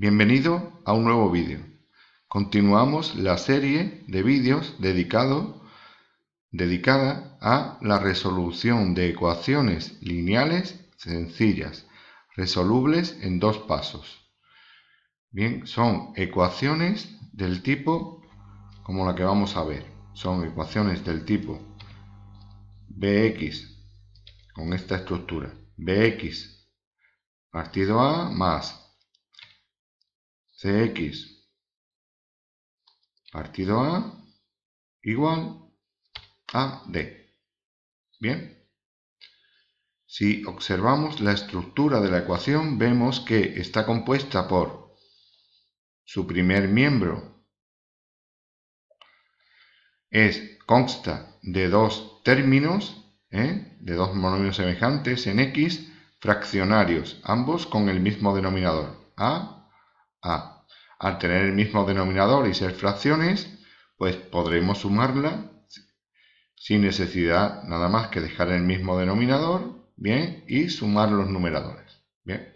Bienvenido a un nuevo vídeo. Continuamos la serie de vídeos dedicado, dedicada a la resolución de ecuaciones lineales sencillas, resolubles en dos pasos. Bien, son ecuaciones del tipo como la que vamos a ver. Son ecuaciones del tipo bx con esta estructura. bx partido a más CX partido A igual a D. Bien. Si observamos la estructura de la ecuación, vemos que está compuesta por su primer miembro es consta de dos términos, ¿eh? de dos monomios semejantes en x, fraccionarios, ambos con el mismo denominador, a, a al tener el mismo denominador y ser fracciones, pues podremos sumarla sin necesidad nada más que dejar el mismo denominador, bien, y sumar los numeradores, bien.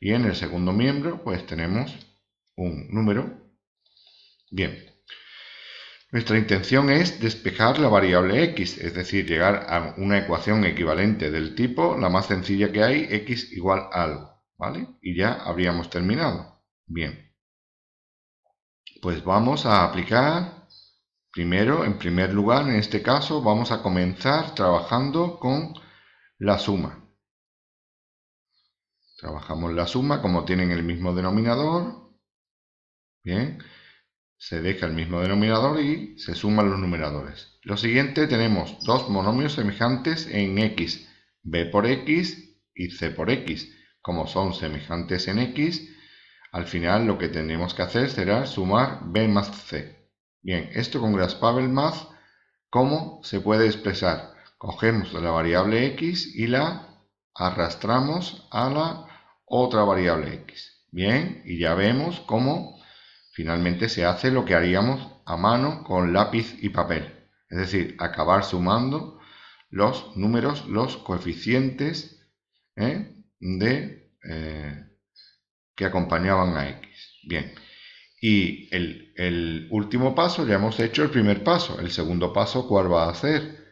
Y en el segundo miembro, pues tenemos un número, bien. Nuestra intención es despejar la variable x, es decir, llegar a una ecuación equivalente del tipo, la más sencilla que hay, x igual a algo, ¿vale? Y ya habríamos terminado. Bien. Pues vamos a aplicar primero, en primer lugar, en este caso, vamos a comenzar trabajando con la suma. Trabajamos la suma, como tienen el mismo denominador, bien, se deja el mismo denominador y se suman los numeradores. Lo siguiente, tenemos dos monomios semejantes en x, b por x y c por x. Como son semejantes en x, al final lo que tenemos que hacer será sumar B más C. Bien, esto con Graspavel más, ¿cómo se puede expresar? Cogemos la variable X y la arrastramos a la otra variable X. Bien, y ya vemos cómo finalmente se hace lo que haríamos a mano con lápiz y papel. Es decir, acabar sumando los números, los coeficientes ¿eh? de... Eh, que acompañaban a X. Bien, y el, último paso, ya hemos hecho el primer paso. El segundo paso, ¿cuál va a ser?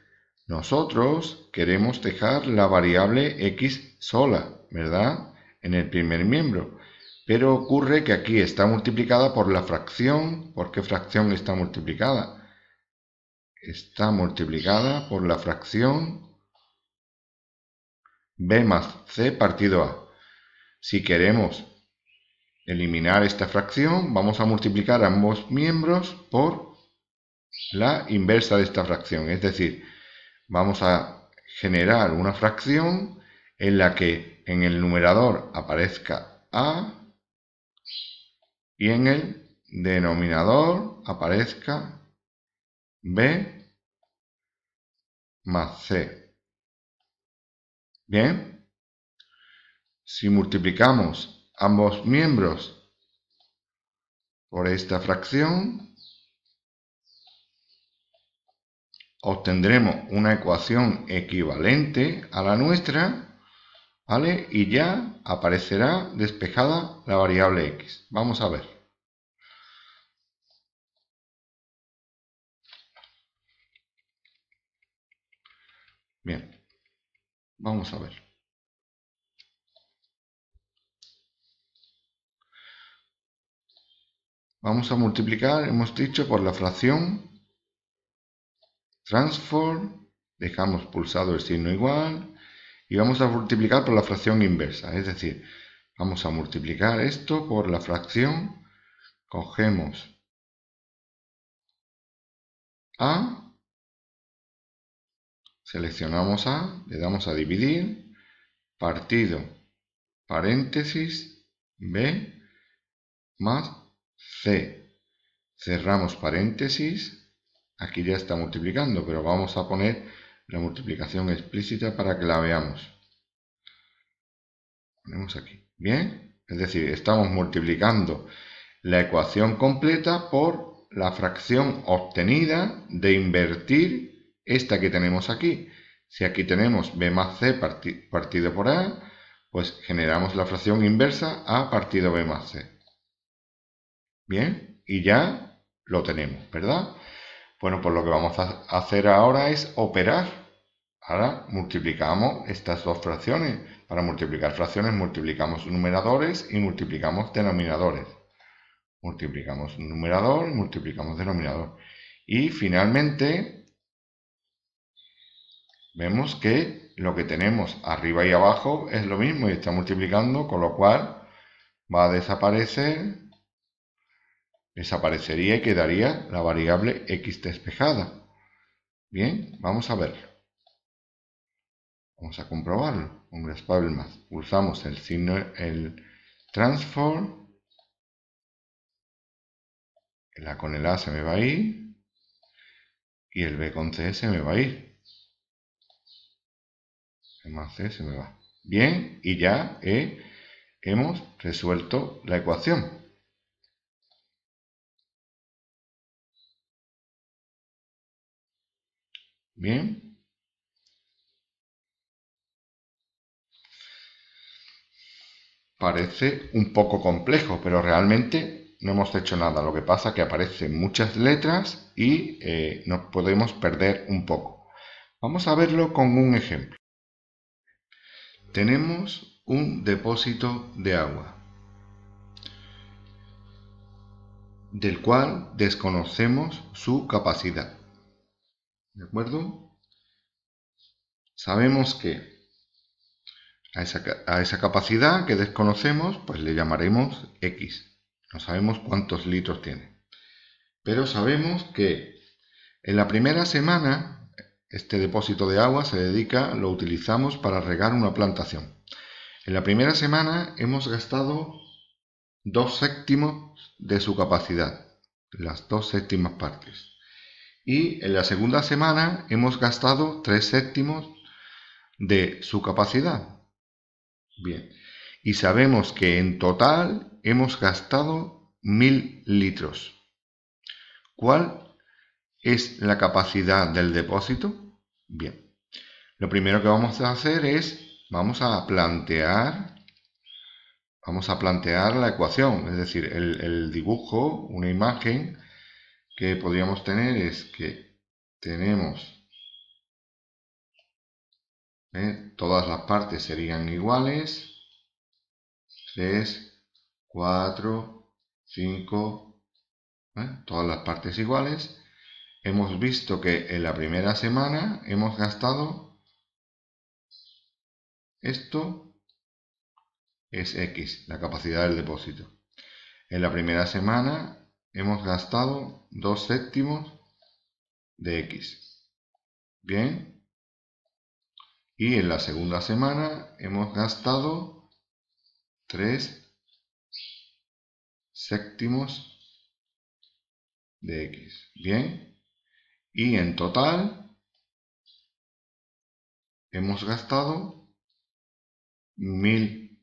Nosotros queremos dejar la variable X sola, ¿verdad? En el primer miembro. Pero ocurre que aquí está multiplicada por la fracción. ¿Por qué fracción está multiplicada? Está multiplicada por la fracción b más c partido a. Si queremos eliminar esta fracción, vamos a multiplicar ambos miembros por la inversa de esta fracción, es decir, vamos a generar una fracción en la que en el numerador aparezca a y en el denominador aparezca b más c. Bien, si multiplicamos ambos miembros por esta fracción, obtendremos una ecuación equivalente a la nuestra, ¿vale? Y ya aparecerá despejada la variable x. Vamos a ver. Bien, vamos a ver. Vamos a multiplicar, hemos dicho, por la fracción transform, dejamos pulsado el signo igual y vamos a multiplicar por la fracción inversa, es decir, vamos a multiplicar esto por la fracción, cogemos A, seleccionamos A, le damos a dividir, partido, paréntesis, B, más C. Cerramos paréntesis. Aquí ya está multiplicando, pero vamos a poner la multiplicación explícita para que la veamos. Ponemos aquí. Bien. Es decir, estamos multiplicando la ecuación completa por la fracción obtenida de invertir esta que tenemos aquí. Si aquí tenemos b más c partido por a, pues generamos la fracción inversa a partido b más c. Bien, y ya lo tenemos, ¿verdad? Bueno, pues lo que vamos a hacer ahora es operar. Ahora multiplicamos estas dos fracciones. Para multiplicar fracciones multiplicamos numeradores y multiplicamos denominadores. Multiplicamos numerador, multiplicamos denominador. Y finalmente vemos que lo que tenemos arriba y abajo es lo mismo y está multiplicando, con lo cual va a desaparecer desaparecería y quedaría la variable x despejada. Bien, vamos a verlo. Vamos a comprobarlo. Un el más. Pulsamos el signo, el transform. El A con el A se me va a ir. Y el B con C se me va a ir. El más C se me va. Bien, y ya eh, hemos resuelto la ecuación. Bien. Parece un poco complejo, pero realmente no hemos hecho nada. Lo que pasa es que aparecen muchas letras y eh, nos podemos perder un poco. Vamos a verlo con un ejemplo. Tenemos un depósito de agua, del cual desconocemos su capacidad. ¿De acuerdo? Sabemos que a esa, capacidad que desconocemos, pues le llamaremos X. No sabemos cuántos litros tiene. Pero sabemos que en la primera semana este depósito de agua se dedica, lo utilizamos para regar una plantación. En la primera semana hemos gastado dos séptimos de su capacidad, las dos séptimas partes y en la segunda semana hemos gastado tres séptimos de su capacidad. Bien, y sabemos que en total hemos gastado 1000 litros. ¿Cuál es la capacidad del depósito? Bien, lo primero que vamos a hacer es, vamos a plantear, vamos a plantear la ecuación, es decir, el dibujo, una imagen que podríamos tener es que tenemos ¿eh? todas las partes serían iguales 3 4 5 todas las partes iguales hemos visto que en la primera semana hemos gastado esto es X, la capacidad del depósito. En la primera semana hemos gastado dos séptimos de X. Bien. Y en la segunda semana hemos gastado tres séptimos de X. Bien. Y en total hemos gastado mil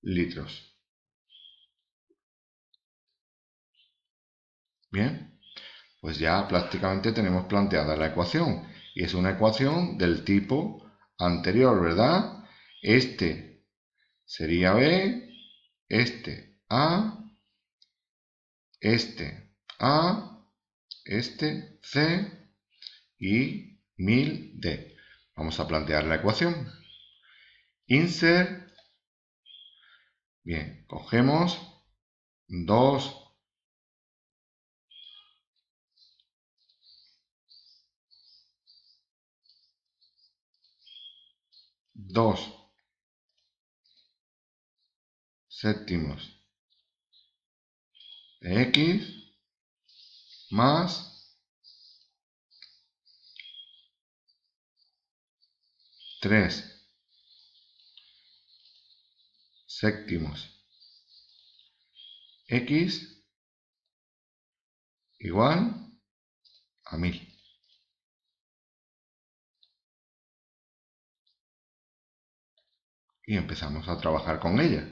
litros. Bien, pues ya prácticamente tenemos planteada la ecuación. Y es una ecuación del tipo anterior, ¿verdad? Este sería B, este A, este A, este C y 1000D. Vamos a plantear la ecuación. Insert. Bien, cogemos 2 2 séptimos de x más 3 séptimos x igual a 1000. y empezamos a trabajar con ella.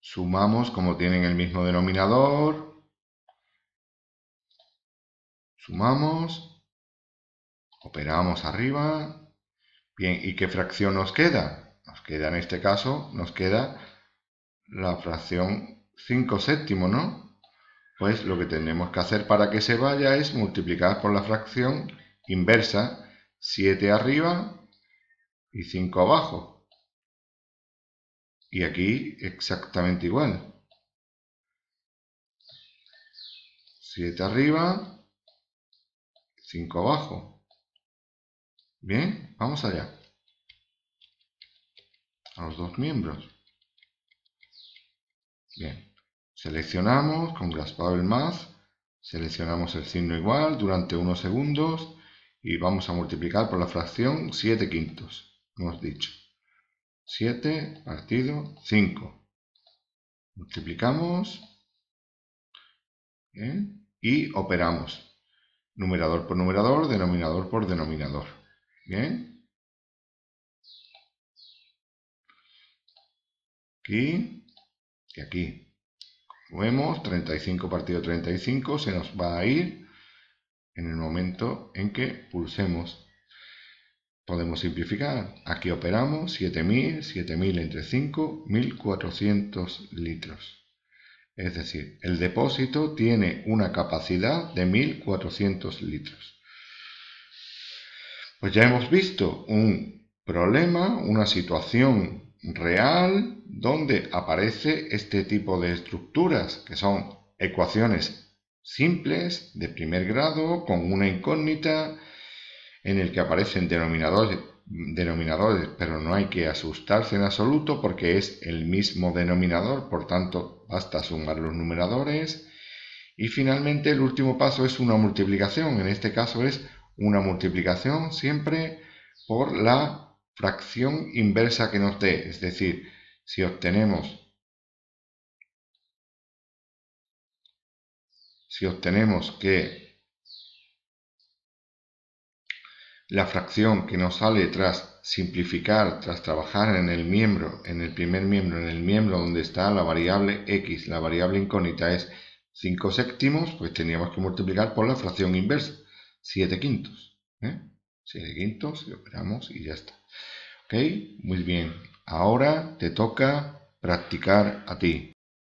Sumamos como tienen el mismo denominador. Sumamos. Operamos arriba. Bien, ¿y qué fracción nos queda? Nos queda en este caso, nos queda la fracción 5 séptimo, ¿no? Pues lo que tenemos que hacer para que se vaya es multiplicar por la fracción inversa 7 arriba y 5 abajo. Y aquí exactamente igual. 7 arriba, 5 abajo. Bien, vamos allá. A los dos miembros. Bien, seleccionamos con el más, seleccionamos el signo igual durante unos segundos y vamos a multiplicar por la fracción 7 quintos, hemos dicho. 7 partido 5. Multiplicamos ¿eh? y operamos. Numerador por numerador, denominador por denominador. ¿Bien? Aquí y aquí. Como vemos, 35 partido 35 se nos va a ir en el momento en que pulsemos Podemos simplificar. Aquí operamos 7.000, 7.000 entre 5, 1.400 litros. Es decir, el depósito tiene una capacidad de 1.400 litros. Pues ya hemos visto un problema, una situación real donde aparece este tipo de estructuras que son ecuaciones simples de primer grado con una incógnita en el que aparecen denominadores, pero no hay que asustarse en absoluto porque es el mismo denominador, por tanto basta sumar los numeradores. Y finalmente el último paso es una multiplicación, en este caso es una multiplicación siempre por la fracción inversa que nos dé, es decir, si obtenemos si obtenemos que La fracción que nos sale tras simplificar, tras trabajar en el miembro, en el primer miembro, en el miembro donde está la variable x, la variable incógnita es 5 séptimos, pues teníamos que multiplicar por la fracción inversa, 7 quintos. 7 ¿eh? quintos, y operamos y ya está. ¿Ok? Muy bien. Ahora te toca practicar a ti.